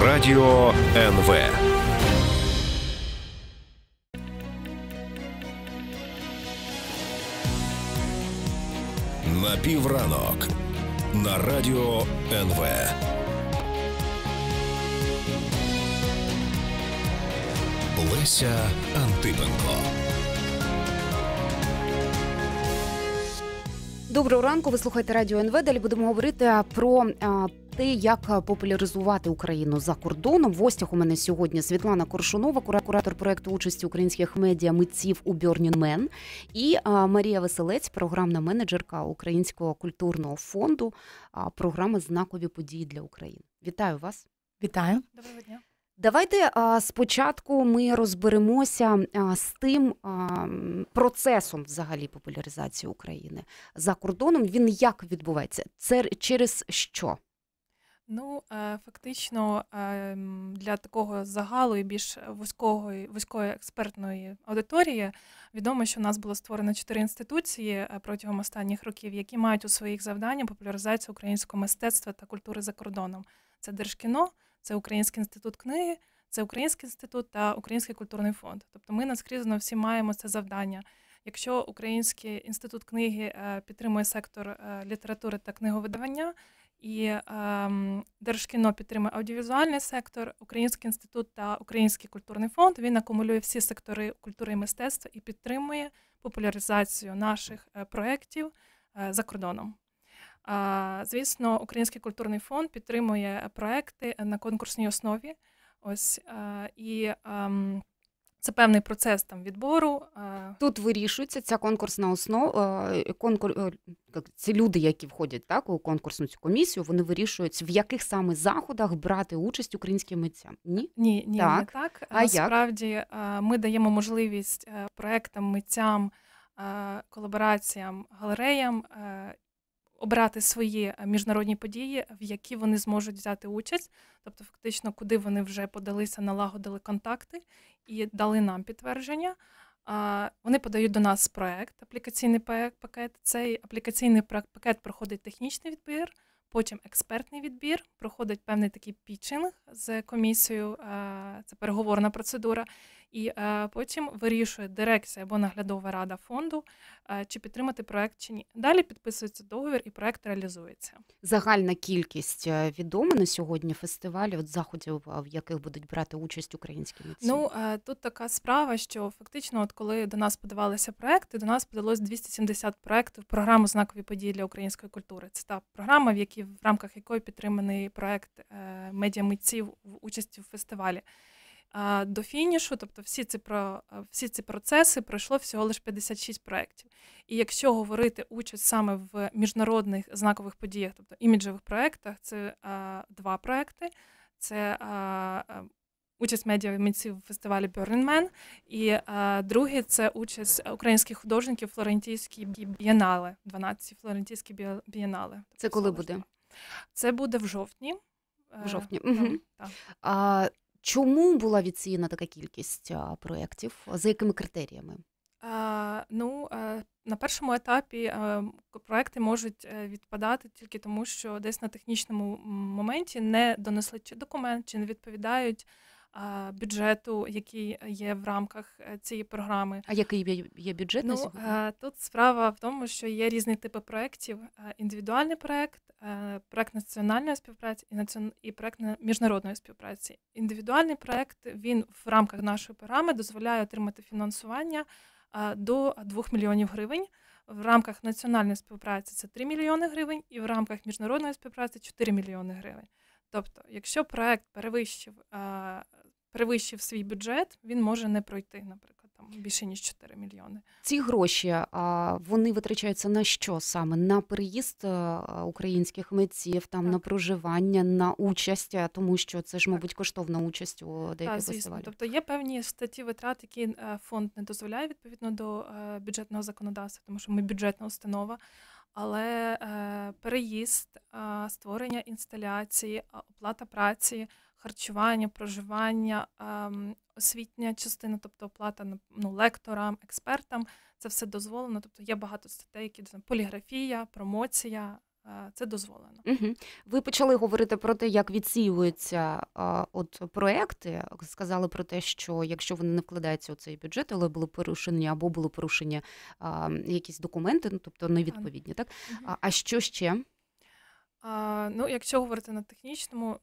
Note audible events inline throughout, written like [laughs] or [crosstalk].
Радіо НВ. На півранок. На Радіо НВ. Леся Антипенко. Доброго ранку. Ви слухаєте Радіо НВ. Далі будемо говорити про те, як е, популяризувати Україну за кордоном. В гостях у мене сьогодні Світлана Коршунова, куратор проекту участі українських медіа митців у Бьорнінмен, і е, Марія Веселець, програмна менеджерка Українського культурного фонду програми Знакові події для України. Вітаю вас! Вітаю доброго дня. Давайте е, спочатку ми розберемося з тим процесом взагалі популяризації України за кордоном. Він як відбувається? Це через що? Ну, е, фактично, е, для такого загалу і більш вузької вузької експертної аудиторії відомо, що у нас було створено чотири інституції е, протягом останніх років, які мають у своїх завданнях популяризацію українського мистецтва та культури за кордоном. Це Держкіно, це Український інститут книги, це Український інститут та Український культурний фонд. Тобто ми наскрізно всі маємо це завдання. Якщо Український інститут книги підтримує сектор літератури та книговидавання. І е, Держкіно підтримує аудіовізуальний сектор, Український інститут та Український культурний фонд він акумулює всі сектори культури і мистецтва і підтримує популяризацію наших е, проєктів е, за кордоном. Звісно, Український культурний фонд підтримує проекти на конкурсній основі. Ось е, і. Е, е, це певний процес там відбору. Е. Тут вирішується ця конкурсна основа. Е, конкур... Е, це люди, які входять так у конкурсну цю комісію. Вони вирішують, в яких саме заходах брати участь українським митцям. Ні, ні, ні, так. не так. А Насправді як? ми даємо можливість проектам, митцям, колабораціям, галереям обрати свої е, міжнародні події, в які вони зможуть взяти участь, тобто фактично, куди вони вже подалися, налагодили контакти і дали нам підтвердження. Вони подають до нас проект, аплікаційний пакет. Цей аплікаційний пакет проходить технічний відбір, потім експертний відбір, проходить певний такий пічинг з комісією, е, це переговорна процедура. І е, потім вирішує дирекція або наглядова рада фонду, е, чи підтримати проект чи ні. Далі підписується договір і проект реалізується. Загальна кількість е, відома на сьогодні фестивалів от заходів, е, в яких будуть брати участь українські митці? Ну е, тут така справа, що фактично, от коли до нас подавалися проекти, до нас подалось 270 проєктів програму знакові події для української культури. Це та програма, в якій в рамках якої підтриманий проект е, медіамитців в участі в фестивалі до фінішу, тобто всі ці про всі ці процеси пройшло всього лише 56 проєктів. І якщо говорити участь саме в міжнародних знакових подіях, тобто іміджевих проєктах, це а, два проекти. Це а, участь медіа митців в фестивалі Burning Man, і а, другий це участь українських художників в Флорентійській бієнале, 12 флорентійські бієнали. Це коли буде? Це буде в жовтні. В е, жовтні. Угу. Так. А Чому була відсіяна така кількість проєктів? За якими критеріями? Е, ну, е, на першому етапі е, проекти можуть е, відпадати тільки тому, що десь на технічному моменті не донесли чи документ, чи не відповідають бюджету, який є в рамках е, цієї програми. А який є бюджет? на ну, сьогодні? Е, тут справа в тому, що є різні типи проєктів: е, індивідуальний проєкт, проєкт національної співпраці і націон... і проєкт міжнародної співпраці. Індивідуальний проєкт він в рамках нашої програми дозволяє отримати фінансування до 2 мільйонів гривень. В рамках національної співпраці це 3 мільйони гривень, і в рамках міжнародної співпраці 4 мільйони гривень. Тобто, якщо проект перевищив е, перевищив свій бюджет, він може не пройти, наприклад, там більше ніж 4 мільйони. Ці гроші вони витрачаються на що саме? На переїзд е, українських митців, там так. на проживання, на участь, тому що це ж, мабуть, коштовна участь у деяких так, Тобто є певні статті витрат, які е, фонд не дозволяє відповідно до бюджетного законодавства, тому що ми бюджетна установа але е, переїзд, е, створення інсталяції, е, оплата праці, харчування, проживання, ем, освітня частина, тобто оплата ну, лекторам, експертам, це все дозволено. Тобто є багато статей, які поліграфія, промоція. Е, це дозволено. Угу. Ви почали говорити про те, як відсіюються а, е, от проекти. Сказали про те, що якщо вони не вкладаються у цей бюджет, але були порушення або були порушені а, е, якісь документи, ну тобто невідповідні, так угу. а, а що ще? А, Ну, якщо говорити на технічному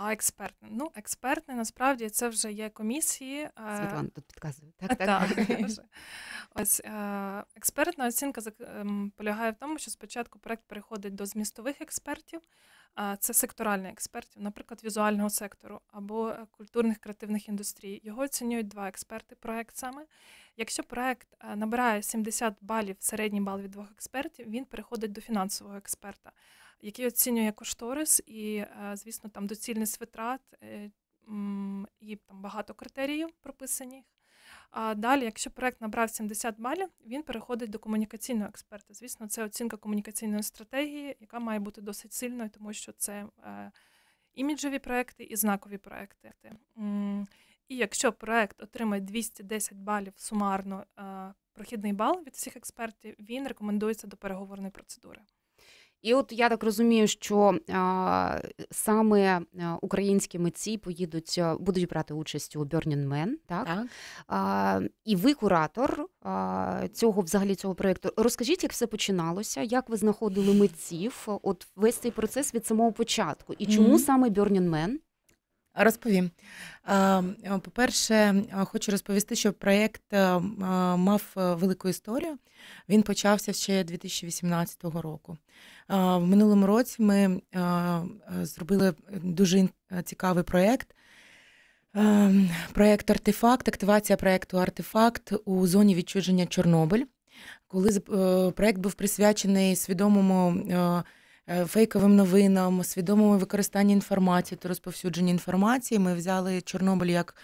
а експертне? Ну, експертне насправді це вже є комісії. Е, Світлана тут підказує. Так, так. так. [laughs] Ось е, експертна оцінка ем, полягає в тому, що спочатку проект переходить до змістових експертів, це секторальних експертів, наприклад, візуального сектору або е, культурних креативних індустрій. Його оцінюють два експерти. Проект саме. Якщо проект набирає 70 балів, середній бал від двох експертів, він переходить до фінансового експерта який оцінює кошторис, і, е, звісно, там доцільність витрат е, і там багато критеріїв прописаних. А далі, якщо проект набрав 70 балів, він переходить до комунікаційного експерта. Звісно, це оцінка комунікаційної стратегії, яка має бути досить сильною, тому що це е, іміджові проекти і знакові проекти. І якщо проект отримає 210 балів сумарно прохідний бал від всіх експертів, він рекомендується до переговорної процедури. І от я так розумію, що а, саме українські митці поїдуть, будуть брати участь у Burning Man, так? так. А, І ви куратор а, цього взагалі цього проєкту. Розкажіть, як все починалося, як ви знаходили митців? От весь цей процес від самого початку. І чому mm-hmm. саме Burning Man? Розповім. По-перше, хочу розповісти, що проєкт мав е, велику історію. Він почався ще 2018 року. В минулому році ми зробили дуже е, цікавий проєкт. Проєкт Артефакт, активація проєкту Артефакт у зоні відчуження Чорнобиль, коли е, проєкт був присвячений свідомому. Е, фейковим новинам, свідомому використанню інформації та розповсюдженню інформації. Ми взяли Чорнобиль як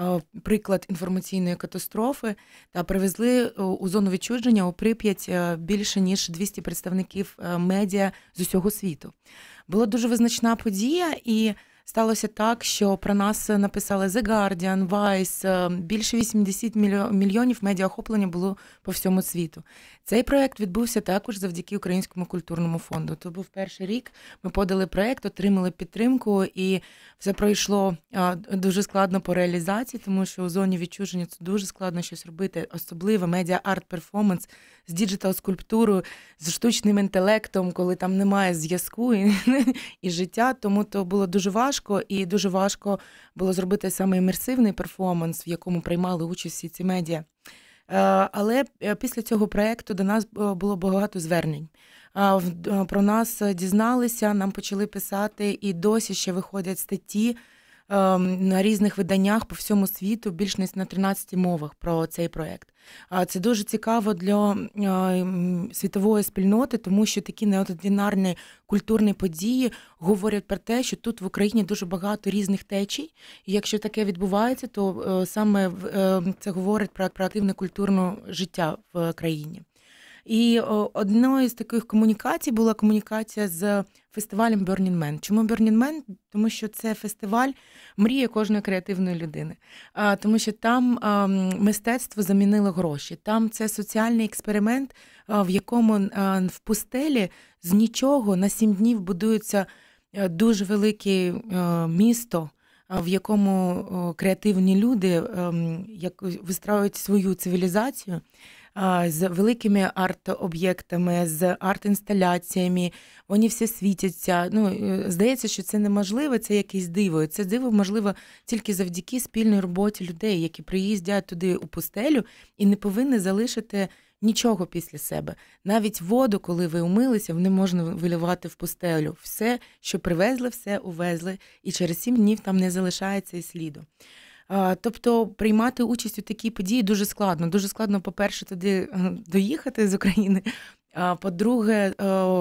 е, приклад інформаційної катастрофи та привезли е, у зону відчуження у прип'ять більше ніж 200 представників медіа з усього світу. Була дуже визначна подія і сталося так, що про нас написали The Guardian, Vice, е, більше 80 мільйонів медіаохоплення було по всьому світу. Цей проект відбувся також завдяки Українському культурному фонду. То був перший рік. Ми подали проект, отримали підтримку, і все пройшло е, дуже складно по реалізації, тому що у зоні відчуження це дуже складно щось робити, особливо медіа арт перформанс з діджитал скульптурою, з штучним інтелектом, коли там немає зв'язку і, [laughs] і життя. Тому то було дуже важко важко, і дуже важко було зробити саме імерсивний перформанс, в якому приймали участь всі ці медіа. Е, але е, після цього проекту до нас е, було багато звернень. Про нас дізналися, нам почали писати, і досі ще виходять статті Ем, на різних виданнях по всьому світу, більш ніж на 13 мовах про цей проект. Це дуже цікаво для світової спільноти, тому що такі неординарні культурні події говорять про те, що тут в Україні дуже багато різних течій. І якщо таке відбувається, то е, саме ем, це говорить про активне культурне життя в країні. І одною з таких комунікацій була комунікація з фестивалем Burning Man. Чому Burning Man? Тому що це фестиваль мрії кожної креативної людини, тому що там мистецтво замінило гроші. Там це соціальний експеримент, в якому в пустелі з нічого на сім днів будується е, дуже велике е, місто. В якому креативні люди ем, як вистраюють свою цивілізацію, з великими арт-об'єктами, з арт-інсталяціями. Вони всі світяться. Ну, е, Здається, що це неможливо, це якесь диво. Це диво можливо тільки завдяки спільній роботі людей, які приїздять туди у пустелю і не повинні залишити. Нічого після себе. Навіть воду, коли ви умилися, не можна виливати в пустелю. Все, що привезли, все увезли, і через сім днів там не залишається і сліду. Е, тобто приймати участь у такій події дуже складно. Дуже складно, по-перше, туди е, доїхати з України. А по-друге, е,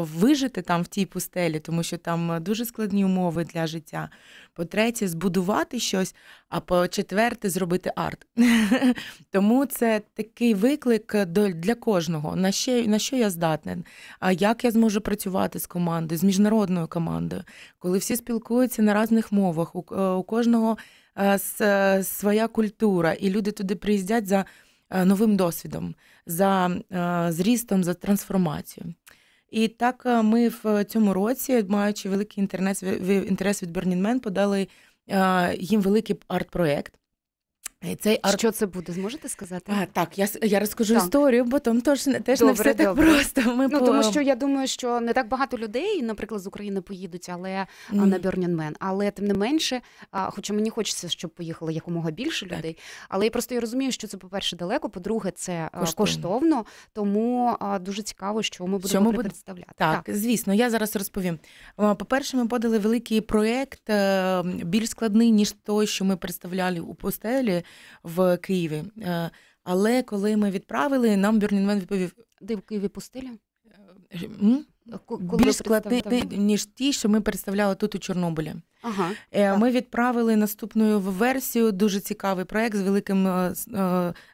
вижити там в тій пустелі, тому що там дуже складні умови для життя. По-третє, збудувати щось, а по-четверте, зробити арт. [laughs] Тому це такий виклик для кожного. На що, на що я здатен? А як я зможу працювати з командою, з міжнародною командою, коли всі спілкуються на різних мовах, у, у кожного Е, е, своя культура, і люди туди приїздять за е, новим досвідом, за зрістом, за трансформацією. І так ми в цьому році, маючи великий інтерес від Burning Man, подали їм великий арт-проект. Цей арт... Що це буде, зможете сказати? А, Так, я я розкажу так. історію, бо там теж, теж добре, не все так просто. Ми ну, по... Тому що я думаю, що не так багато людей, наприклад, з України поїдуть, але mm. на Burning Man. Але тим не менше, хоча мені хочеться, щоб поїхало якомога більше так. людей. Але я просто я розумію, що це, по-перше, далеко, по-друге, це коштовно, коштовно тому дуже цікаво, що ми будемо що ми представляти. Так, так, звісно, я зараз розповім. По-перше, ми подали великий проєкт, е, більш складний, ніж той, що ми представляли у постелі в Києві. Е, але коли ми відправили, нам Бюрнінмен відповів: де в Києві пустили? Е, коли більш складні, ніж ті, що ми представляли тут у Чорнобилі. Ага, е, Ми так. відправили наступну версію, дуже цікавий проект з великим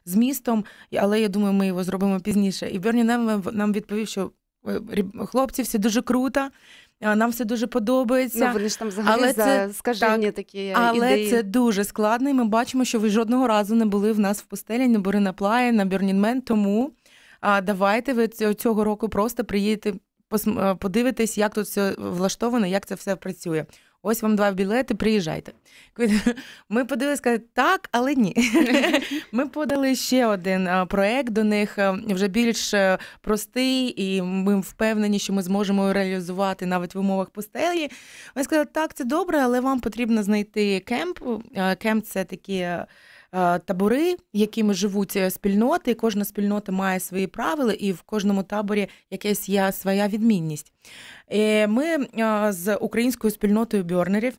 змістом, але я думаю, ми його зробимо пізніше. І Берні нам відповів, що хлопці, все дуже круто. Е, нам все дуже подобається. Ну, Вони ж там взагалі але за це, скаження так, такі. Але ідеї. це дуже складно, і ми бачимо, що ви жодного разу не були в нас в пустелі, не були на плаї, на Бюрнінмен. Тому а, давайте ви цього року просто приїдете, е, подивитись, як тут все влаштовано, як це все працює. Ось вам два білети, приїжджайте. [laughs] Ми подивилися, сказали, так, але ні. [laughs] Ми подали ще один проект до них, вже більш е, простий, і ми впевнені, що ми зможемо реалізувати навіть в умовах пустелі. Вони сказали, так, це добре, але вам потрібно знайти кемп. Кемп це такі. Е, табори, якими живуть е, спільноти, кожна спільнота має свої правила, і в кожному таборі якась є своя відмінність. Е, ми з українською спільнотою бьорнерів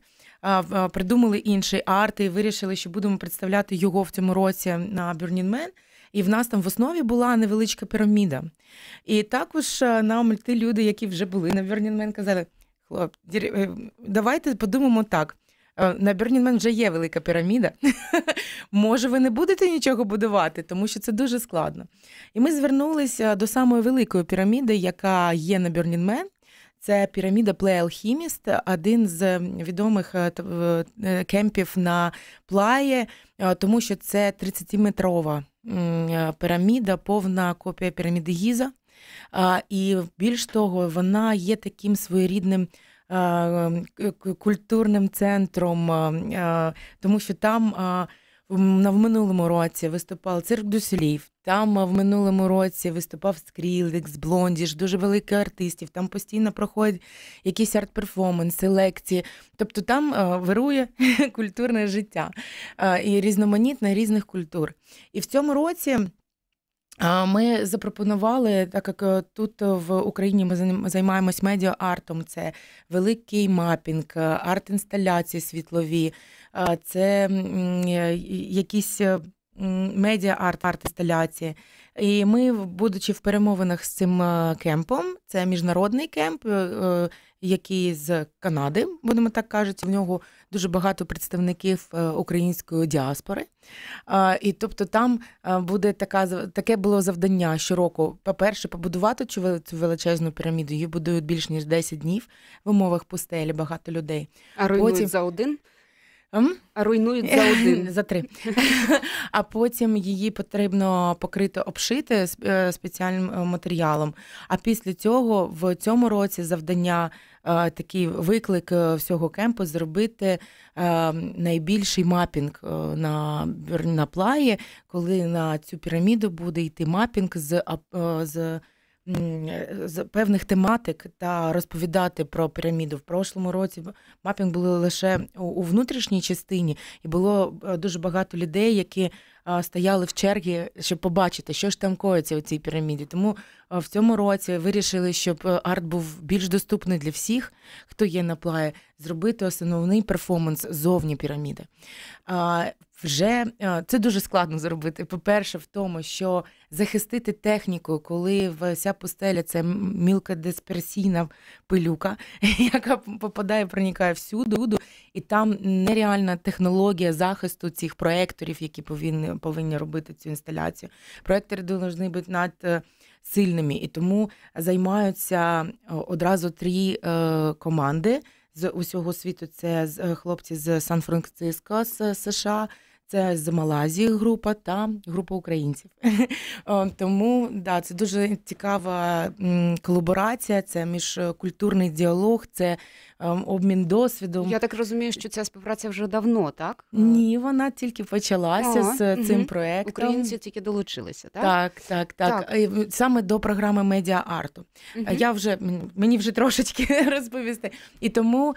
придумали інший арт і вирішили, що будемо представляти його в цьому році на Бюрнінмен. І в нас там в основі була невеличка піраміда. І також нам ті люди, які вже були на Бюрнінмен, казали. Давайте подумаємо так. Е, на Бернінмен вже є велика піраміда. [laughs] Може, ви не будете нічого будувати, тому що це дуже складно. І ми звернулися до самої великої піраміди, яка є на Бернінмен. Це піраміда Плеалхіміст один з відомих е, е, кемпів на плає, тому що це 30-метрова піраміда, повна копія піраміди Гіза. І більш того, вона є таким своєрідним Е, культурним центром, е, е, тому що там в минулому році виступав цирк Дюсселів, Там в минулому році виступав Скрілікс, Блондіш, дуже великий артистів. Там постійно проходять якісь арт-перформанси, лекції. Тобто там вирує [laughs] культурне життя і різноманітне різних культур. І в цьому році. Ми запропонували, так як е, тут е, в Україні ми займаємось медіа-артом, це великий мапінг, е, арт-інсталяції світлові, це якісь медіа-арт, арт-інсталяції. І ми, будучи в перемовинах з цим е, кемпом, це міжнародний кемп, е, е, який з Канади, будемо так кажуть, в нього дуже багато представників української діаспори. І тобто там буде така таке було завдання щороку. По-перше, побудувати цю величезну піраміду. Її будують більш ніж 10 днів в умовах пустелі, багато людей. А руйнують Потім... за один. Руйнують за [laughs] один за три. [laughs] А потім її потрібно покрити обшити е, спеціальним е, матеріалом. А після цього в цьому році завдання е, такий виклик всього кемпу зробити найбільший мапінг на на плаї, коли на цю піраміду буде йти мапінг з з. Е, певних тематик та розповідати про піраміду в прошлому році. Мапінг були лише у внутрішній частині, і було е, дуже багато людей, які стояли в чергі, щоб побачити, що ж там коїться у цій піраміді. Тому е, в цьому році вирішили, щоб арт був більш доступний для всіх, хто є на плаї, зробити основний перформанс зовні піраміди вже е, це дуже складно зробити. По-перше, в тому, що захистити техніку, коли вся пустеля це мілка дисперсійна пилюка, [laughs] яка попадає, проникає всюди, і там нереальна технологія захисту цих проекторів, які повинні повинні робити цю інсталяцію. Проектори повинні бути над е, сильними, і тому займаються е, одразу три команди. З усього світу це хлопці з Сан-Франциско з США, це з Малайзії група та група українців. [laughs] Тому да, це дуже цікава колаборація. Це міжкультурний діалог, це Ем, обмін досвідом. Я так розумію, що ця співпраця вже давно, так? Ні, вона тільки почалася а, з угу. цим проектом. Українці тільки долучилися, так? Так, так, так. так. Е, саме до програми медіа арту. Угу. Е, я вже мені вже трошечки [laughs] розповісти. І тому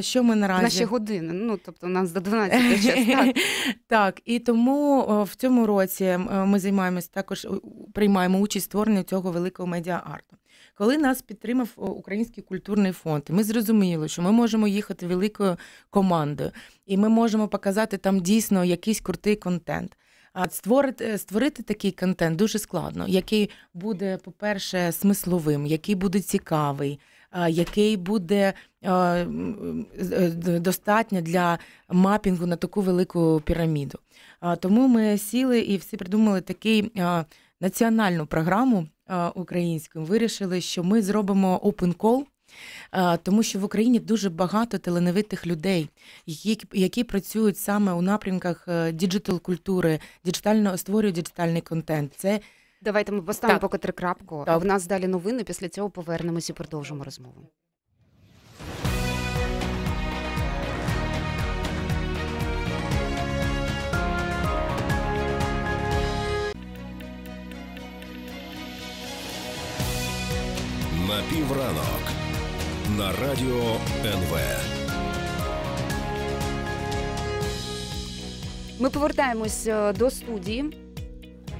що ми наразі наші години. Ну тобто у нас до 12 час. Так. [laughs] так, і тому в цьому році ми займаємось також приймаємо участь в створенні цього великого медіа арту. Коли нас підтримав Український культурний фонд, ми зрозуміли, що ми можемо їхати великою командою, і ми можемо показати там дійсно якийсь крутий контент. А створити е, створити такий контент дуже складно, який буде, по-перше, смисловим, який буде цікавий, який буде е, достатньо для мапінгу на таку велику піраміду. Тому ми сіли і всі придумали такий національну програму Е, українським, вирішили, що ми зробимо open call, е, тому що в Україні дуже багато талановитих людей, які працюють саме у напрямках е, діджитал культури, діджитально створюють діджитальний контент. Це давайте ми поставимо поки три крапку. Так. в нас далі новини. Після цього повернемось і продовжимо розмову. на півранок на радіо НВ. Ми повертаємось е, до студії.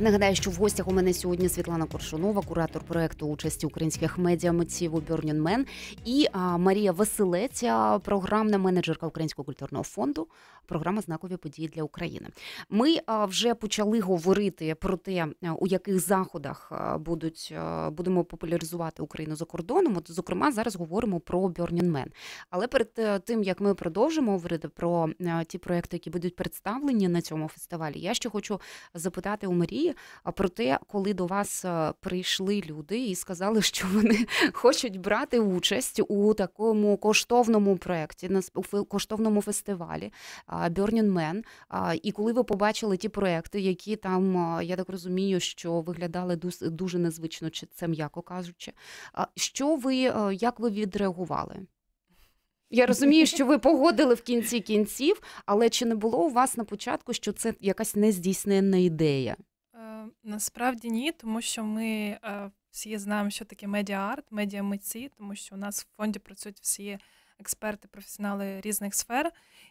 Нагадаю, що в гостях у мене сьогодні Світлана Коршунова, куратор проекту участі українських медіа митців у Burning Man, і Марія Василець, програмна менеджерка Українського культурного фонду, програма знакові події для України. Ми вже почали говорити про те, е, у яких заходах е, будуть е, будемо популяризувати Україну за кордоном. От зокрема, зараз говоримо про Burning Man. Але перед тим як ми продовжимо говорити про ті проекти, які будуть представлені на цьому фестивалі, я ще хочу запитати у Марії про те, коли до вас прийшли люди і сказали, що вони [laughs] хочуть брати участь у такому коштовному проєкті, на коштовному фестивалі. Burning Man. І коли ви побачили ті проекти, які там я так розумію, що виглядали дуже незвично, чи це м'яко кажучи, що ви як ви відреагували? Я розумію, що ви погодили в кінці кінців, але чи не було у вас на початку, що це якась нездійсненна ідея? Е, насправді ні, тому що ми е, всі знаємо, що таке медіа-арт, медіа-митці, тому що у нас в фонді працюють всі експерти, професіонали різних сфер.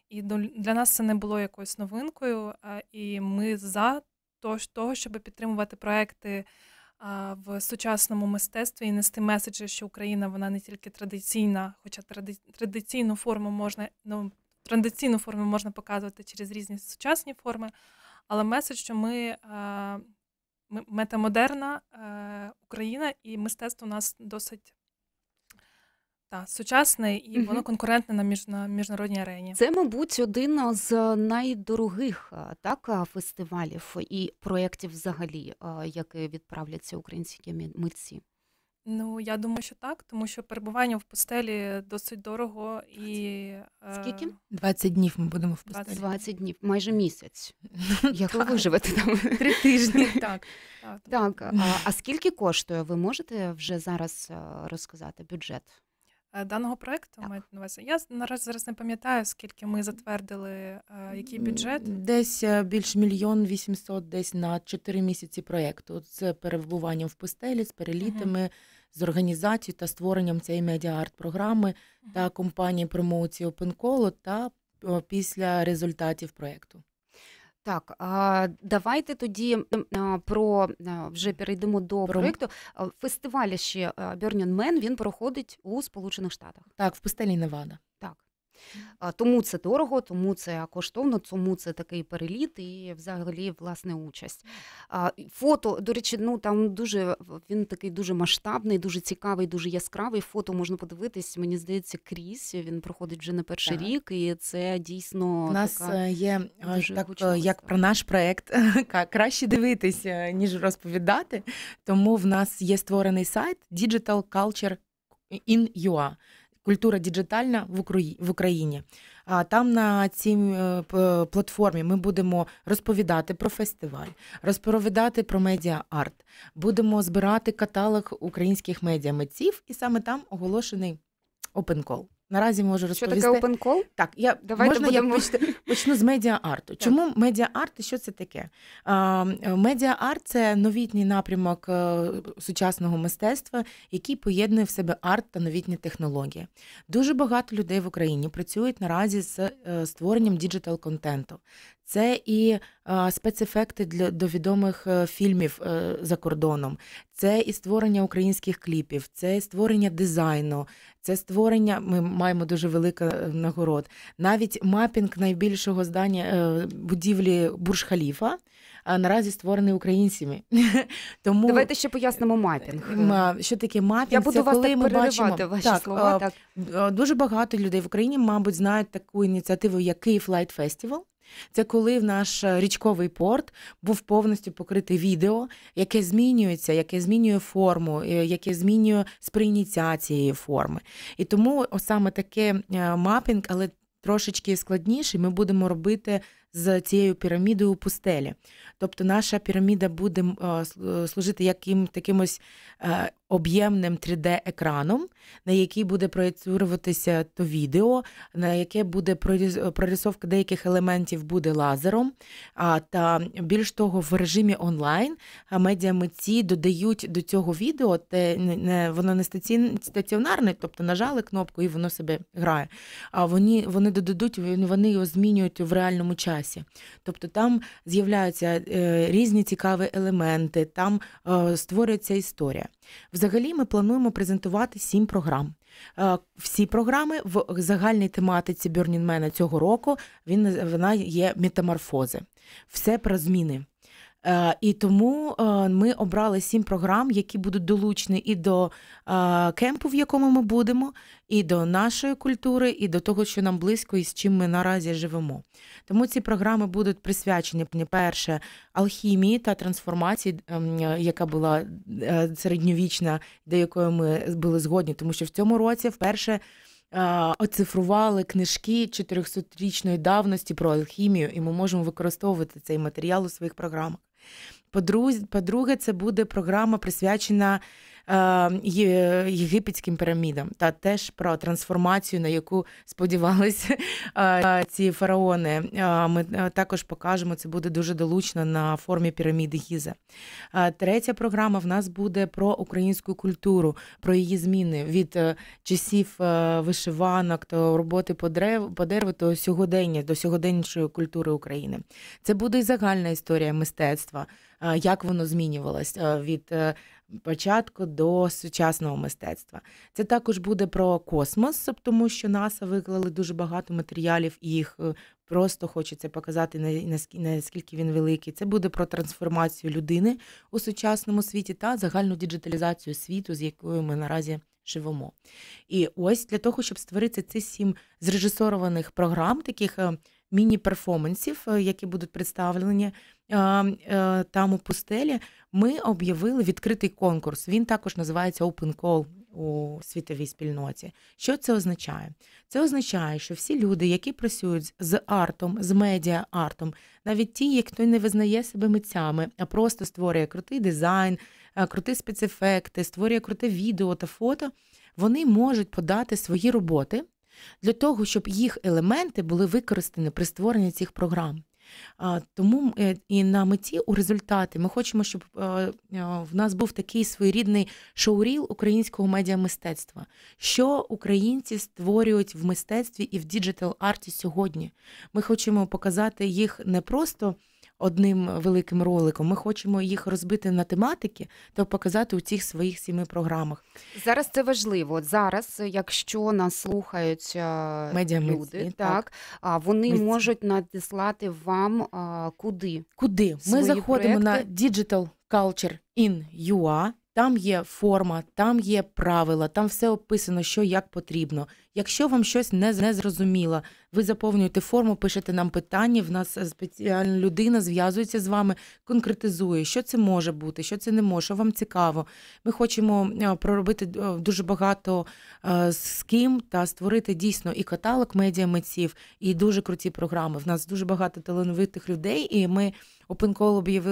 І для нас це не було якоюсь новинкою. І ми за того, щоб підтримувати проекти в сучасному мистецтві і нести меседжі, що Україна вона не тільки традиційна, хоча традиційну форму можна ну, традиційну форму можна показувати через різні сучасні форми. Але меседж, що ми метамодерна е, Україна, і мистецтво у нас досить та сучасне і воно конкурентне на міжнародній арені. Це, мабуть, один з е, найдорогих е, так е, фестивалів і проєктів, взагалі, які відправляться українські митці. Ну я думаю, що так, тому що перебування в постелі досить дорого і скільки 20 днів ми будемо в постелі. 20 днів, майже місяць. [laughs] Як ви виживете там [laughs] три тижні? [laughs] Так так. а скільки коштує? Ви можете вже зараз розказати бюджет? Е, даного проекту мають на увазі. Я наразі зараз не пам'ятаю, скільки ми затвердили е, який бюджет. Десь е, більш мільйон вісімсот, десь на чотири місяці проєкту. З перебуванням в пустелі, з перелітами, угу. з організацією та створенням цієї медіа-арт-програми угу. та компанії промоуції Опенколо та після результатів проєкту. Так, давайте тоді про вже перейдемо до проєкту. Фестиваль ще Burning Man, він проходить у Сполучених Штатах. Так, в пустелі Невада. Тому це дорого, тому це коштовно, тому це такий переліт і взагалі власне участь. Фото, до речі, ну там дуже він такий дуже масштабний, дуже цікавий, дуже яскравий. Фото можна подивитись, мені здається, крізь він проходить вже не перший так. рік, і це дійсно У нас така е, є е, так, е, як про наш проект [laughs] краще дивитися, ніж розповідати. Тому в нас є створений сайт Digital Culture in UA. Культура діджитальна в Україні. А там на цій е, платформі ми будемо розповідати про фестиваль, розповідати про медіа арт. Будемо збирати каталог українських медіа митців, і саме там оголошений open call наразі можу розповісти. Що таке open call? Так, я Давайте можна будемо... я почну, з медіа-арту. Чому медіа-арт і що це таке? Медіа-арт це новітній напрямок е, сучасного мистецтва, який поєднує в себе арт та новітні технології. Дуже багато людей в Україні працюють наразі з е, створенням діджитал-контенту. Це і е, спецефекти для до відомих е, фільмів е, за кордоном, це і створення українських кліпів, це і створення дизайну, це створення. Ми маємо дуже великий нагород. Навіть мапінг найбільшого здання будівлі Бурж-Халіфа а наразі створений українцями. [laughs] Тому давайте ще пояснимо мапінг. Що таке мапінг? Я буду це вас коли так ми бачимо ваші так, слова. Так дуже багато людей в Україні, мабуть, знають таку ініціативу, як Київ Лайт Фестивал. Це коли в наш е, річковий порт був повністю покритий відео, яке змінюється, яке змінює форму, е, яке змінює сприйняття цієї форми. І тому саме таке е, мапінг, але трошечки складніший, ми будемо робити з цією пірамідою у пустелі. Тобто наша піраміда буде служити яким такимось об'ємним 3D-екраном, на який буде проєцюватися то відео, на яке буде прорисовка деяких елементів буде лазером. Та більш того, в режимі онлайн медіамитці додають до цього відео, те не воно не стаціонарне, тобто нажали кнопку і воно себе грає. А вони вони додадуть, вони його змінюють в реальному часі. Тобто там з'являються е, різні цікаві елементи, там е, створюється історія. Взагалі, ми плануємо презентувати сім програм. Е, всі програми в загальній тематиці Burning цього року він вона є метаморфози, все про зміни. Е, і тому е, ми обрали сім програм, які будуть долучні і до е, кемпу, в якому ми будемо, і до нашої культури, і до того, що нам близько і з чим ми наразі живемо. Тому ці програми будуть присвячені перше алхімії та трансформації, ем, яка була середньовічна, до якої ми були згодні, тому що в цьому році вперше. Оцифрували книжки 400-річної давності про алхімію, і ми можемо використовувати цей матеріал у своїх програмах. По-друге, це буде програма присвячена Е, єгипетським пірамідам, та теж про трансформацію, на яку сподівалися е, ці фараони. Е, ми також покажемо це буде дуже долучно на формі піраміди Гіза. Третя програма в нас буде про українську культуру, про її зміни від часів вишиванок до роботи по дерев по дереву то сьогодення, до сьогоденнішої культури України. Це буде і загальна історія мистецтва. Як воно змінювалось від початку до сучасного мистецтва. Це також буде про космос, тому що НАСА виклали дуже багато матеріалів і їх. Е, просто хочеться показати наскільки він великий. Це буде про трансформацію людини у сучасному світі та загальну діджиталізацію світу, з якою ми наразі живемо. І ось для того, щоб створити ці сім зрежисованих програм, таких е, міні-перформансів, е, які будуть представлені, Е, там у пустелі, ми об'явили відкритий конкурс. Він також називається Open Call у світовій спільноті. Що це означає? Це означає, що всі люди, які працюють з артом, з медіа артом, навіть ті, хто не визнає себе митцями, а просто створює крутий дизайн, е, крути спецефекти, створює круте відео та фото, вони можуть подати свої роботи для того, щоб їх елементи були використані при створенні цих програм. Тому е, і на меті у результати ми хочемо, щоб е, е, в нас був такий своєрідний шоуріл українського медіамистецтва, що українці створюють в мистецтві і в діджитал арті сьогодні. Ми хочемо показати їх не просто одним великим роликом. Ми хочемо їх розбити на тематики та показати у цих своїх сіми програмах. Зараз це важливо. Зараз, якщо нас слухають е, люди, так, а вони Місці. можуть надіслати вам а, куди? Куди? Свої Ми заходимо проекти. на Digital Culture in UA, там є форма, там є правила, там все описано, що як потрібно. Якщо вам щось не не зрозуміло, ви заповнюєте форму, пишете нам питання. В нас е, спеціальна людина зв'язується з вами, конкретизує, що це може бути, що це не може, що вам цікаво. Ми хочемо е, проробити е, дуже багато з ким та створити дійсно і каталог медіа митців, і дуже круті програми. В нас дуже багато талановитих людей, і ми. Open Call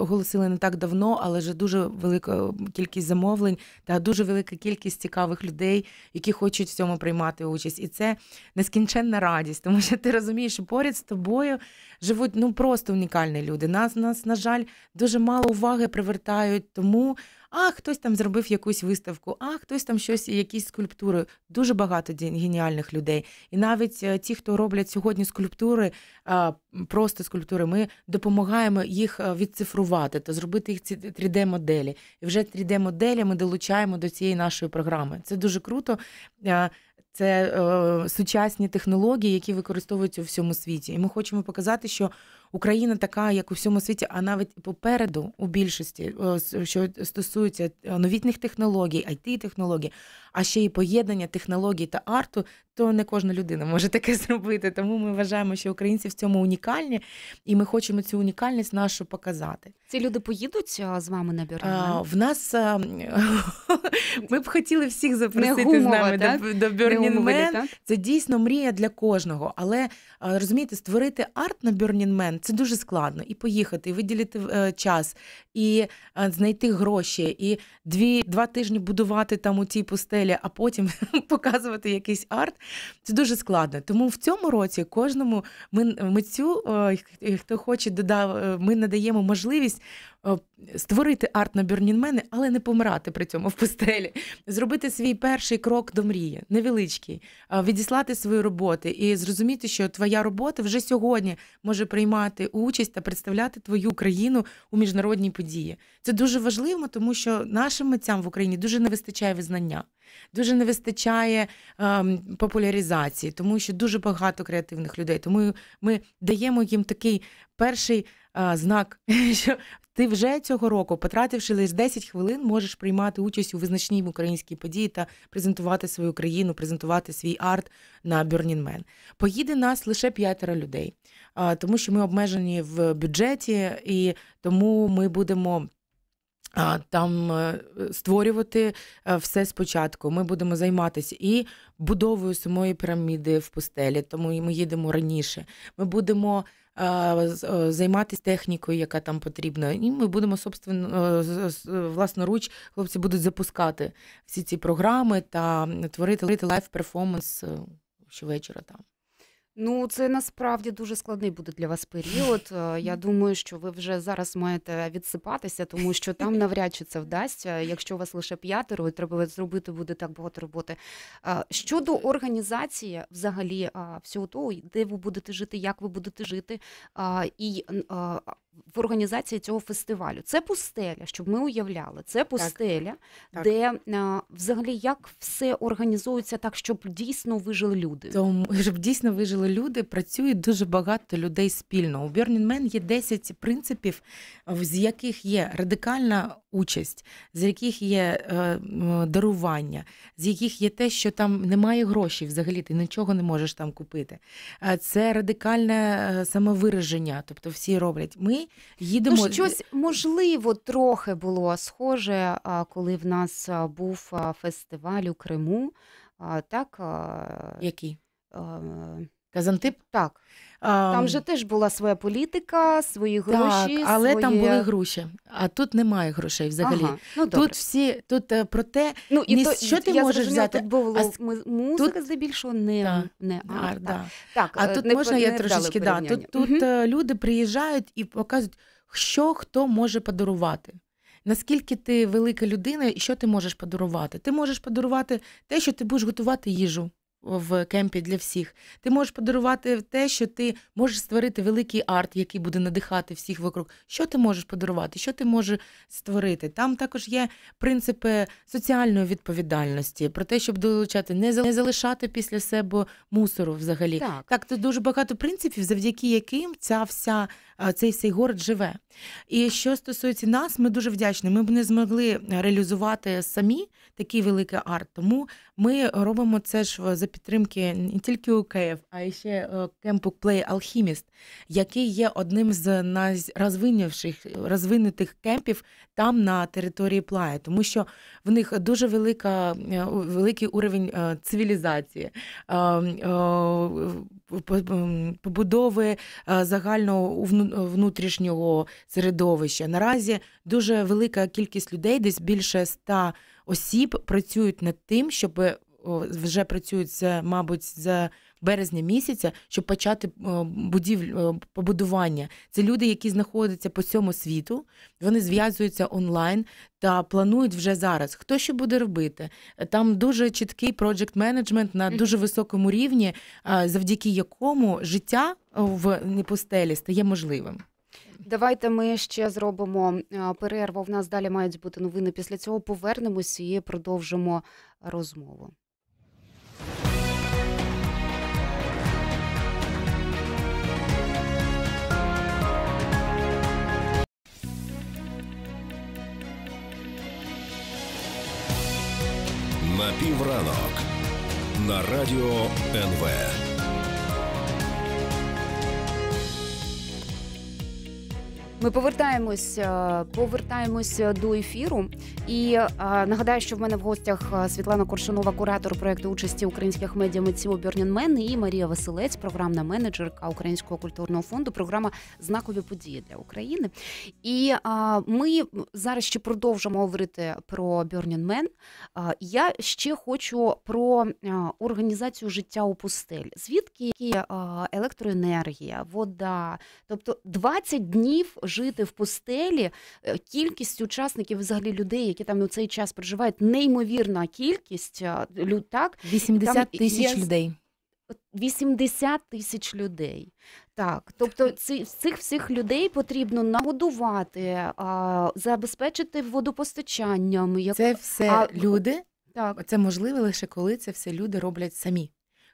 оголосили не так давно, але вже дуже велика кількість замовлень та дуже велика кількість цікавих людей, які хочуть в цьому приймати приймати участь, і це нескінченна радість, тому що ти розумієш, що поряд з тобою живуть ну просто унікальні люди. Нас нас, на жаль, дуже мало уваги привертають тому. А хтось там зробив якусь виставку, а хтось там щось, якісь скульптури. Дуже багато геніальних людей. І навіть е, ті, хто роблять сьогодні скульптури, просто скульптури, ми допомагаємо їх е, відцифрувати, то зробити їх 3D-моделі. І вже 3D-моделі ми долучаємо до цієї нашої програми. Це дуже круто. Е, це е, сучасні технології, які використовуються у всьому світі. І ми хочемо показати, що Україна така, як у всьому світі, а навіть попереду у більшості, е, що стосується е, новітніх технологій, it технологій, а ще й поєднання технологій та арту, то не кожна людина може таке [laughs] зробити. Тому ми вважаємо, що українці в цьому унікальні, і ми хочемо цю унікальність нашу показати. Ці люди поїдуть е, з вами на Бюргемен? В нас [laughs] ми б хотіли всіх запросити гумова, з нами так? до Бюрнінмен. Це дійсно мрія для кожного, але розумієте, створити арт на Бюрнінмен це дуже складно. І поїхати, і виділити е, час, і е, знайти гроші, і дві, два тижні будувати там у цій пустелі, а потім [laughs] показувати якийсь арт. Це дуже складно. Тому в цьому році кожному ми митцю, е, хто хоче додав, е, ми надаємо можливість Е, створити арт на Бюрнінмени, але не помирати при цьому в постелі, зробити свій перший крок до мрії, невеличкий, е, відіслати свої роботи і зрозуміти, що твоя робота вже сьогодні може приймати участь та представляти твою країну у міжнародній події. Це дуже важливо, тому що нашим митцям в Україні дуже не вистачає визнання. Дуже не вистачає ем, популяризації, тому що дуже багато креативних людей. Тому ми даємо їм такий перший е, знак, [laughs] що ти вже цього року, потративши лише 10 хвилин, можеш приймати участь у визначній українській події та презентувати свою країну, презентувати свій арт на Burning Man. Поїде нас лише п'ятеро людей, тому що ми обмежені в бюджеті, і тому ми будемо. Там е, створювати е, все спочатку. Ми будемо займатися і будовою самої піраміди в пустелі, тому ми їдемо раніше. Ми будемо займатися технікою, яка там потрібна. І ми будемо собственно, власноруч, хлопці будуть запускати всі ці програми та творити лайф перформанс е, щовечора там. Ну, це насправді дуже складний буде для вас період. Е, я думаю, що ви вже зараз маєте відсипатися, тому що там навряд чи це вдасться. Якщо у вас лише п'ятеро, і треба зробити буде так багато роботи. Е, щодо організації, взагалі, всього того, де ви будете жити, як ви будете жити, і в організації цього фестивалю. Це пустеля, щоб ми уявляли. Це пустеля, так, де так. Е, взагалі як все організується так, щоб дійсно вижили люди. Тому щоб дійсно вижили люди, працює дуже багато людей спільно. У Burning Man є 10 принципів, з яких є радикальна участь, з яких є е, дарування, з яких є те, що там немає грошей взагалі, ти нічого не можеш там купити. Е, це радикальне самовираження, тобто всі роблять. Ми їдемо. Ну, Щось можливо трохи було схоже, коли в нас був фестиваль у Криму. Так, Який? Казантип так. там же теж була своя політика, свої гроші. Так, Але свої... там були гроші, а тут немає грошей взагалі. Ага, ну, добре. Тут всі, тут е, про те, ну, і ні, то, що ти я можеш взяти. Тут було а, музика тут... здебільшого не та, не арт. Да, так. а е, тут не, можна не я трошечки да, тут тут угу. люди приїжджають і показують, що хто може подарувати. Наскільки ти велика людина і що ти можеш подарувати? Ти можеш подарувати те, що ти будеш готувати їжу в кемпі для всіх. Ти можеш подарувати те, що ти можеш створити великий арт, який буде надихати всіх вокруг. Що ти можеш подарувати? Що ти можеш створити? Там також є принципи соціальної відповідальності про те, щоб долучати, не залишати після себе мусору взагалі. Так, так тут дуже багато принципів, завдяки яким ця вся Е, цей цей город живе. І що стосується нас, ми дуже вдячні. Ми б не змогли реалізувати самі такий великий арт. Тому ми робимо це ж за підтримки не тільки УКФ, а ще е, кемпу Play Alchemist, який є одним з найрозвинувших розвинутих кемпів там на території Плає, тому що в них дуже велика е, великий уровень цивілізації. Побудови загального внутрішнього середовища. Наразі дуже велика кількість людей, десь більше ста осіб, працюють над тим, щоб вже працюють, мабуть, з березня місяця, щоб почати е, будівлю е, побудування. Це люди, які знаходяться по всьому світу, вони зв'язуються онлайн та планують вже зараз. Хто що буде робити? Там дуже чіткий проджект менеджмент на дуже високому рівні, завдяки якому життя е, в непостелі стає можливим. Давайте ми ще зробимо перерву. В нас далі мають бути новини. Після цього повернемось і продовжимо розмову. На півранок на радіо НВ. Ми повертаємось, е, повертаємось до ефіру. І е, нагадаю, що в мене в гостях е, Світлана Коршунова, куратор проекту участі українських медіа митців Бьорнінмен і Марія Василець, програмна менеджерка Українського культурного фонду, програма Знакові події для України. І ми зараз ще продовжимо говорити про Бьорнінмен. Я ще хочу про організацію життя у пустель, звідки електроенергія, вода, тобто 20 днів жити в пустелі, е, кількість учасників, взагалі людей, які там у цей час проживають, неймовірна кількість е, люд, так? 80 тисяч людей. 80 тисяч людей. Так, тобто ці, цих всіх людей потрібно нагодувати, а, забезпечити водопостачанням. Як... Це все а, люди. Так. Це можливо лише коли це все люди роблять самі.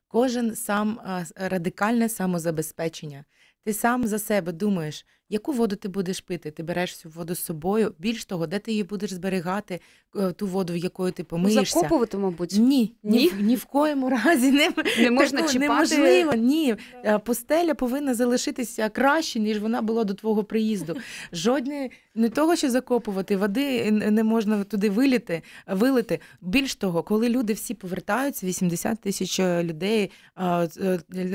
Кожен сам радикальне самозабезпечення. Ти сам за себе думаєш, яку воду ти будеш пити? Ти береш цю воду з собою. Більш того, де ти її будеш зберігати, е, ту воду, якою ти ну, помиєшся? Закопувати, мабуть, ні, ні, ні, в коєму разі не, не можна чіпати. неможливо. Ні, е, постеля повинна залишитися краще ніж вона була до твого приїзду. Жодне не того, що закопувати води не можна туди виліти, вилити. Більш того, коли люди всі повертаються, 80 тисяч е, людей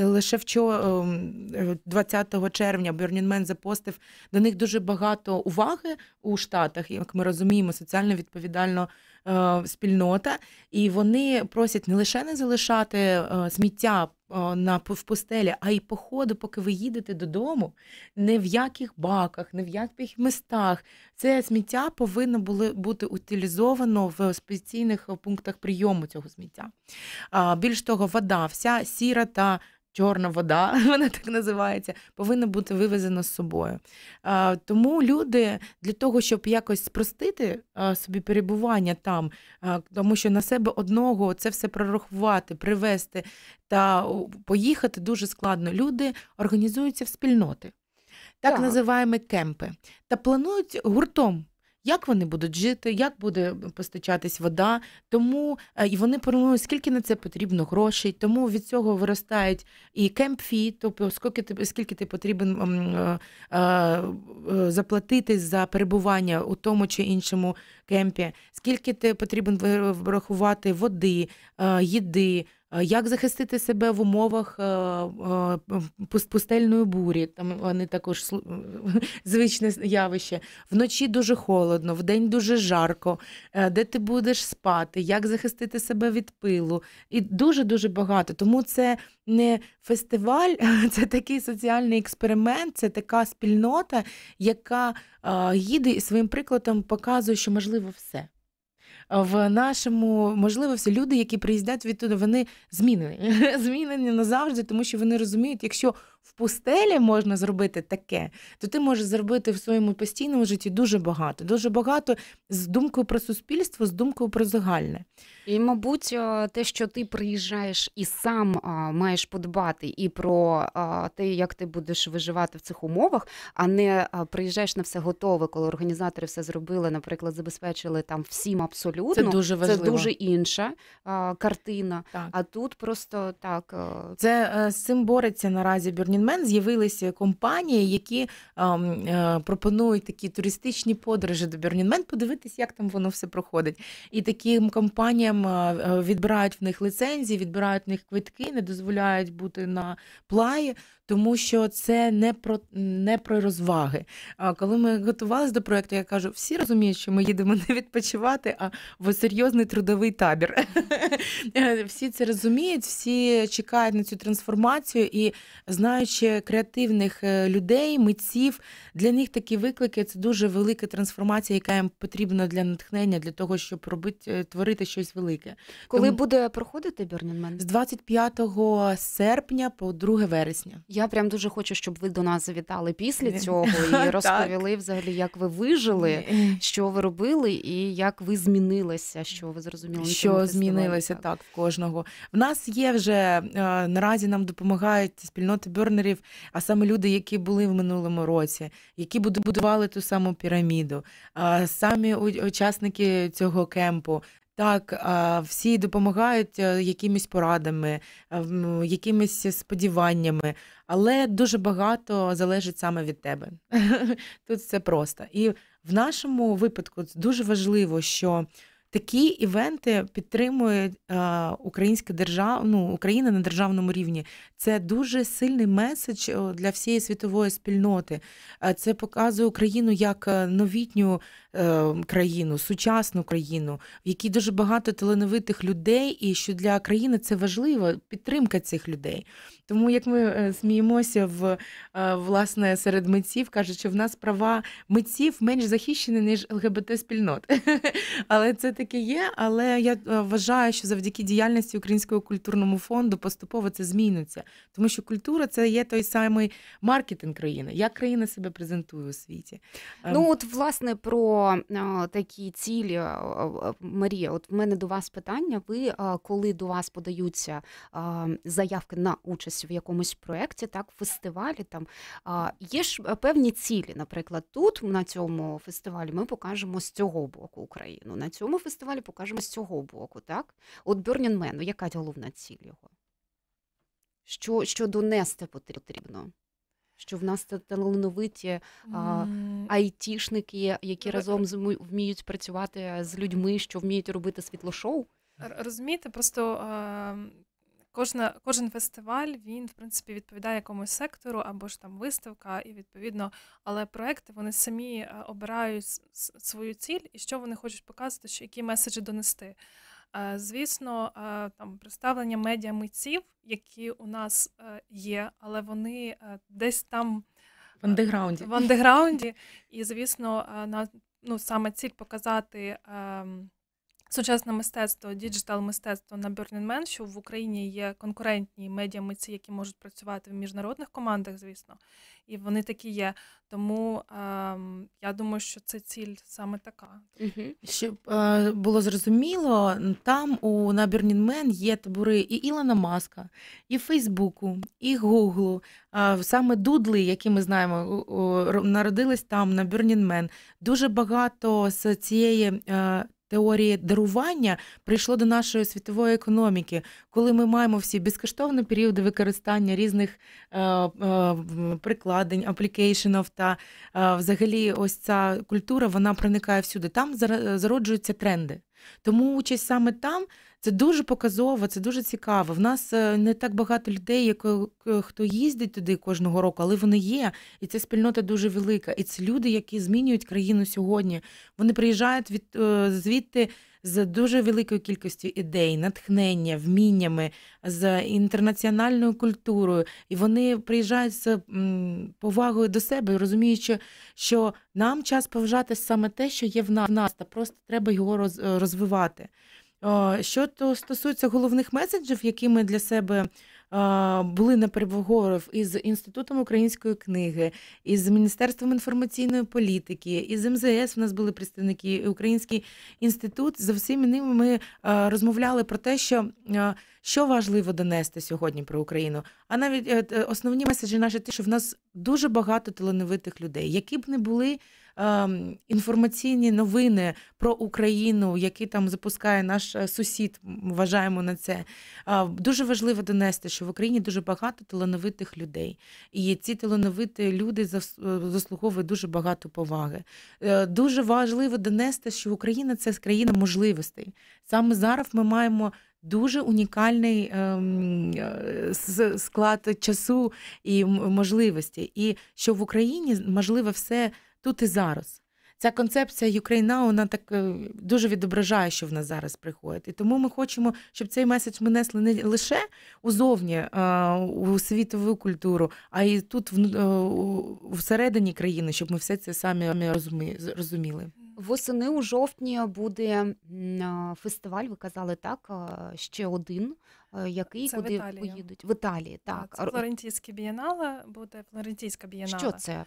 лише вчора ем, 20 червня Бернінмен запост причастив до них дуже багато уваги у Штатах, як ми розуміємо, соціально відповідально е, спільнота. І вони просять не лише не залишати е, сміття е, на в постелі, а й по ходу, поки ви їдете додому, не в яких баках, не в яких містах. Це сміття повинно було бути утилізовано в спеційних пунктах прийому цього сміття. Більш того, вода, вся сіра та чорна вода, [laughs] вона так називається, повинна бути вивезена з собою. Тому люди для того, щоб якось спростити собі перебування там, тому що на себе одного це все прорахувати, привезти та поїхати дуже складно. Люди організуються в спільноти. Так, так називаємо кемпи, та планують гуртом як вони будуть жити, як буде постачатись вода. Тому е, і вони порахують, скільки на це потрібно грошей. Тому від цього виростають і кемпфі, тобто скільки ти скільки ти потрібен е, е, заплатити за перебування у тому чи іншому кемпі, скільки ти потрібен врахувати води, їди. Е, як захистити себе в умовах е, е, пустельної бурі? Там вони також [laughs] звичне явище. Вночі дуже холодно, вдень дуже жарко, де ти будеш спати, як захистити себе від пилу. І дуже-дуже багато. Тому це не фестиваль, [laughs] це такий соціальний експеримент, це така спільнота, яка їде і своїм прикладом показує, що можливо все в нашому можливо все люди, які приїздять відтуди, вони змінені, [laughs] змінені назавжди, тому що вони розуміють, якщо в пустелі можна зробити таке, то ти можеш зробити в своєму постійному житті дуже багато. Дуже багато з думкою про суспільство, з думкою про загальне. І, мабуть, е, те, що ти приїжджаєш і сам е, маєш подбати і про е, те, як ти будеш виживати в цих умовах, а не приїжджаєш на все готове, коли організатори все зробили, наприклад, забезпечили там всім абсолютно. Це дуже важливо. Це дуже інша картина. Так. А тут просто так це з цим бореться наразі Бюрні Мен з'явилися компанії, які ем, е, пропонують такі туристичні подорожі до Бернінмен. подивитись, як там воно все проходить. І таким компаніям е, е, відбирають в них лицензії, відбирають в них квитки, не дозволяють бути на плаї тому що це не про не про розваги. А коли ми готувалися до проекту, я кажу, всі розуміють, що ми їдемо не відпочивати, а в серйозний трудовий табір. [laughs] Всі це розуміють, всі чекають на цю трансформацію і знаючи креативних е, людей, митців, для них такі виклики це дуже велика трансформація, яка їм потрібна для натхнення, для того, щоб робити е, творити щось велике. Коли Тому... буде проходити Бірненмен? З 25 серпня по 2 вересня. Я прям дуже хочу, щоб ви до нас завітали після е, цього [laughs] і розповіли взагалі, як ви вижили, е, е. що ви робили, і як ви змінилися, що ви зрозуміли, що змінилося так в кожного. В нас є вже наразі нам допомагають спільноти бернерів, а саме люди, які були в минулому році, які будували ту саму піраміду, самі учасники цього кемпу, так, всі допомагають е, якимись порадами, якимись сподіваннями, але дуже багато залежить саме від тебе. [laughs] Тут все просто. І в нашому випадку дуже важливо, що такі івенти підтримує українська держава, ну, Україна на державному рівні. Це дуже сильний меседж для всієї світової спільноти. Це показує Україну як е, новітню Ем, країну, сучасну країну, в якій дуже багато талановитих людей, і що для країни це важливо підтримка цих людей. Тому як ми е, сміємося в е, власне серед митців, кажуть, що в нас права митців менш захищені ніж лгбт спільнот. [laughs] Але це таке є. Але я е, вважаю, що завдяки діяльності Українського культурному фонду поступово це зміниться, тому що культура це є той самий маркетинг країни, як країна себе презентує у світі. Ну ем. от власне про такі цілі, е, е, Марія, от в мене до вас питання. Ви коли до вас подаються заявки на участь в якомусь проєкті, так, фестивалі там є ж е, певні цілі. Наприклад, тут на цьому фестивалі ми покажемо з цього боку Україну. На цьому фестивалі покажемо з цього боку. Так, от Burning Man, ну, яка головна ціль його? Що, Що донести потрібно? що в нас талановиті айтішники, які ну, разом з вміють працювати з людьми, що вміють робити світло шоу? Розумієте, просто кожна, кожен фестиваль він в принципі відповідає якомусь сектору або ж там виставка, і відповідно, але проекти вони самі обирають свою ціль і що вони хочуть показувати, що які меседжі донести. Е, звісно, е, там представлення медіа митців, які у нас е, є, але вони десь там в андеграунді. В андеграунді. І, звісно, на ну саме ціль показати ем, сучасне мистецтво, діджитал-мистецтво на Burning Man, що в Україні є конкурентні медіамитці, які можуть працювати в міжнародних командах, звісно, і вони такі є. Тому е, я думаю, що це ціль саме така. Щоб е, було зрозуміло, там у на Burning Man є табори і Ілона Маска, і Фейсбуку, і Гуглу. Е, саме Дудли, які ми знаємо, народились там на Burning Man. Дуже багато з цієї е, теорії дарування прийшло до нашої світової економіки, коли ми маємо всі безкоштовні періоди використання різних е, е, прикладень, аплікейшенів та е, взагалі ось ця культура вона проникає всюди. Там зароджуються тренди. Тому участь саме там це дуже показово, це дуже цікаво. В нас е, не так багато людей, як е, хто їздить туди кожного року, але вони є. І ця спільнота дуже велика. І це люди, які змінюють країну сьогодні. Вони приїжджають від е, звідти з дуже великою кількістю ідей, натхнення, вміннями, з інтернаціональною культурою, і вони приїжджають з повагою до себе, розуміючи, що нам час поважати саме те, що є в нас, та просто треба його розвивати. Що то стосується головних меседжів, які ми для себе були на переговорів із інститутом української книги, із міністерством інформаційної політики, із МЗС. У нас були представники Український інститут. За всіми ними ми розмовляли про те, що що важливо донести сьогодні про Україну. А навіть е, е, основні меседжі наші те, що в нас дуже багато талановитих людей, які б не були. Ем, інформаційні новини про Україну, які там запускає наш е, сусід, вважаємо на це. Дуже важливо донести, що в Україні дуже багато талановитих людей, і ці талановиті люди заслуговують дуже багато поваги. Дуже важливо донести, що Україна це країна можливостей. Саме зараз ми маємо дуже унікальний ем, е, склад часу і можливості, і що в Україні можливе все тут і зараз ця концепція Ukraine Now, вона так е, дуже відображає, що в нас зараз приходить. І тому ми хочемо, щоб цей меседж ми несли не лише узовні е, у світову культуру, а й тут е, всередині країни, щоб ми все це самі розуміли. Восени у жовтні буде фестиваль. Ви казали так, ще один. Який це куди в поїдуть в Італії? Так, це Флорентійське бієнале, буде Флорентійська бієнале. Що це?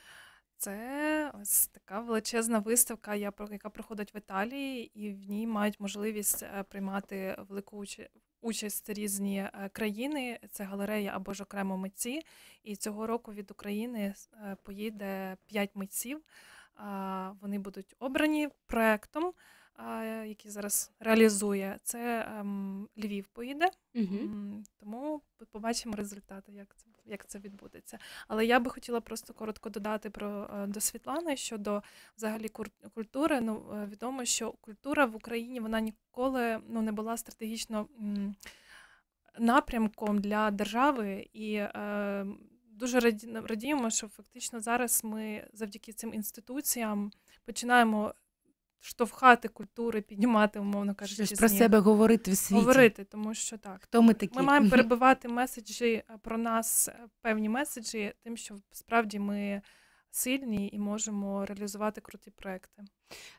Це ось така величезна виставка, яка проходить в Італії, і в ній мають можливість е, приймати велику участь різні е, країни. Це галерея або ж окремо митці. І цього року від України е, поїде п'ять митців. Вони будуть обрані проектом, який зараз реалізує це ем, Львів. Поїде, угу. тому побачимо результати, як це як це відбудеться. Але я би хотіла просто коротко додати про е, до Світлани щодо взагалі культури. Ну е, відомо, що культура в Україні вона ніколи ну не була стратегічно напрямком для держави і. Е, дуже радіємо, що фактично зараз ми завдяки цим інституціям починаємо штовхати культури, піднімати, умовно кажучи, Щось про себе говорити в світі. Говорити, тому що так. Хто Ми такі? Ми маємо перебивати меседжі е, про нас, е, певні меседжі, тим, що справді ми сильні і можемо реалізувати круті проекти.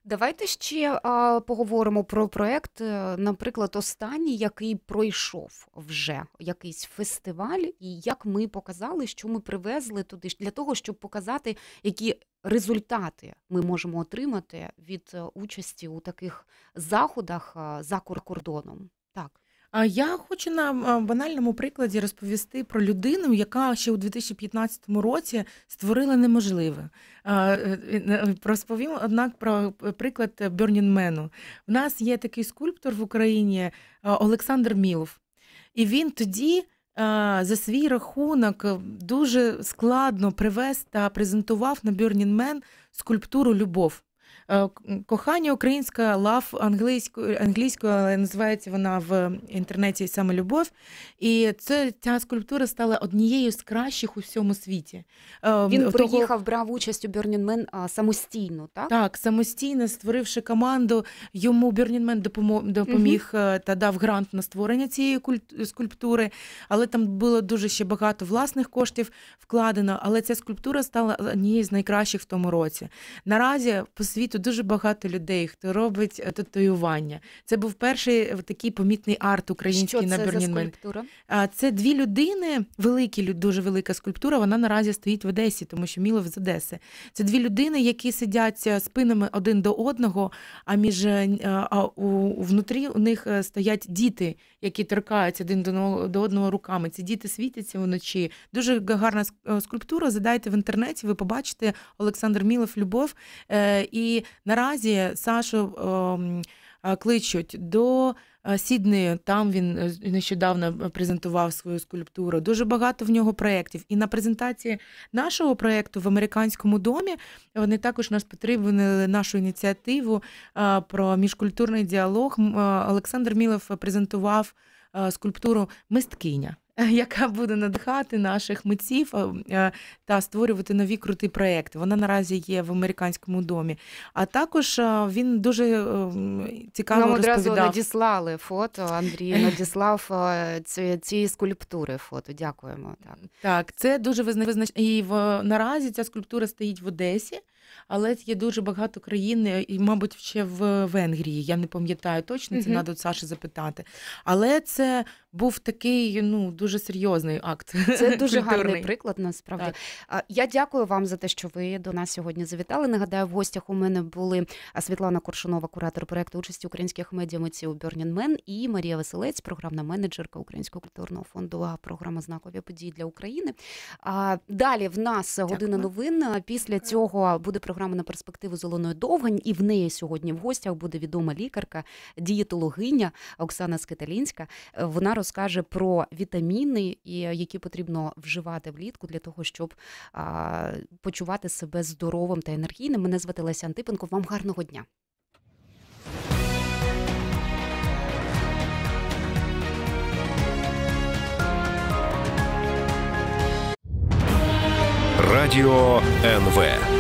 Давайте ще а, поговоримо про проект, е, наприклад, останній, який пройшов вже якийсь фестиваль, і як ми показали, що ми привезли туди для того, щоб показати, які результати ми можемо отримати від е, участі у таких заходах е, за кордоном. Так. Я хочу на банальному прикладі розповісти про людину, яка ще у 2015 році створила неможливе. Е, е, е, розповім однак про приклад Бернінмену. У нас є такий скульптор в Україні Олександр Мілов, і він тоді. За свій рахунок дуже складно привез та презентував на Burning Man скульптуру Любов. Е, кохання українська лав англійською, англійською, але називається вона в інтернеті саме любов. І це ця скульптура стала однією з кращих у всьому світі. Е, Він Того... приїхав, брав участь у Бернінмен самостійно, так? Так, самостійно створивши команду, йому Бернінмен допоміг угу. та дав грант на створення цієї скульптури, але там було дуже ще багато власних коштів вкладено. Але ця скульптура стала однією з найкращих в тому році. Наразі по світу світу дуже багато людей, хто робить е, татуювання. Це був перший е, такий помітний арт український Що це на Бернінмен. А це дві людини, великі дуже велика скульптура. Вона наразі стоїть в Одесі, тому що Мілов з Одеси. Це дві людини, які сидять спинами один до одного. А між е, а у внутрі у них стоять діти, які торкаються один до одного руками. Ці діти світяться вночі. Дуже гарна скульптура. Задайте в інтернеті, ви побачите Олександр Мілов, любов і. І наразі Сашу ем, е, кличуть до е, Сіднею. Там він е, нещодавно е, презентував свою скульптуру. Дуже багато в нього проєктів. І на презентації нашого проєкту в американському домі вони також нас підтримували нашу ініціативу про міжкультурний діалог. Олександр Мілов презентував скульптуру Мисткиня. [laughs] яка буде надихати наших митців е, та створювати нові круті проекти. Вона наразі є в американському домі. А також він дуже е, цікаво Нам розповідав. одразу надіслали фото. Андрій [laughs] надіслав е, цієї скульптури. Фото. Дякуємо. Так, так це дуже визнач... І в наразі ця скульптура стоїть в Одесі але є дуже багато країн, е, і, мабуть, ще в Венгрії. Я не пам'ятаю точно, це треба Саші запитати. Але це був такий ну дуже серйозний акт. Це [laughs] дуже гарний приклад. Насправді так. я дякую вам за те, що ви до нас сьогодні завітали. Нагадаю, в гостях у мене були Світлана Коршунова, куратор проекту участі українських медіамитців Burning Man і Марія Веселець, програмна менеджерка Українського культурного фонду. Програма знакові події для України. Далі в нас година новин. Після цього буде буде програма на перспективу зеленої довгань, і в неї сьогодні в гостях буде відома лікарка, дієтологиня Оксана Скиталінська. Е, вона розкаже про вітаміни, е, які потрібно вживати влітку для того, щоб почувати себе здоровим та енергійним. Мене звати Леся Антипенко. Вам гарного дня. Радіо НВ.